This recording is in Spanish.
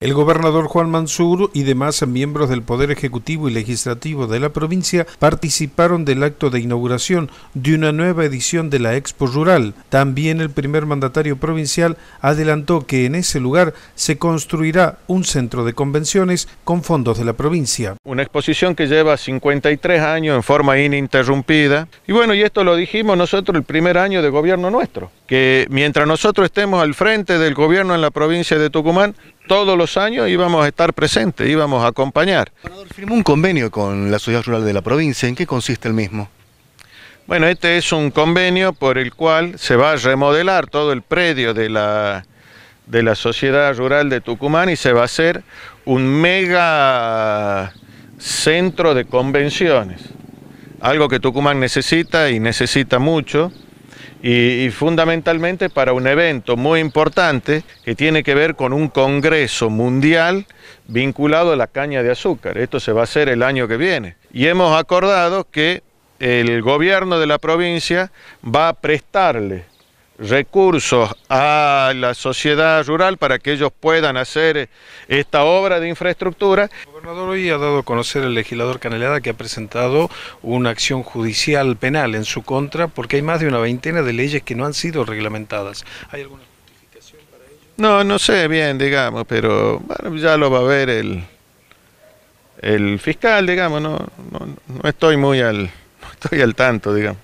El gobernador Juan Mansur y demás miembros del Poder Ejecutivo y Legislativo de la provincia participaron del acto de inauguración de una nueva edición de la Expo Rural. También el primer mandatario provincial adelantó que en ese lugar se construirá un centro de convenciones con fondos de la provincia. Una exposición que lleva 53 años en forma ininterrumpida. Y bueno, y esto lo dijimos nosotros el primer año de gobierno nuestro, que mientras nosotros estemos al frente del gobierno en la provincia de Tucumán, todos los años íbamos a estar presentes, íbamos a acompañar. Firmó un convenio con la Sociedad Rural de la provincia, ¿en qué consiste el mismo? Bueno, este es un convenio por el cual se va a remodelar todo el predio de la, de la Sociedad Rural de Tucumán y se va a hacer un mega centro de convenciones, algo que Tucumán necesita y necesita mucho y, fundamentalmente para un evento muy importante que tiene que ver con un congreso mundial vinculado a la caña de azúcar. Esto se va a hacer el año que viene. Y hemos acordado que el gobierno de la provincia va a prestarle recursos a la sociedad rural para que ellos puedan hacer esta obra de infraestructura. El gobernador hoy ha dado a conocer al legislador Canelada que ha presentado una acción judicial penal en su contra porque hay más de una veintena de leyes que no han sido reglamentadas. ¿Hay alguna justificación para ello? No, no sé bien, digamos, pero bueno, ya lo va a ver el, el fiscal, digamos, no, no, estoy muy al, estoy al tanto, digamos.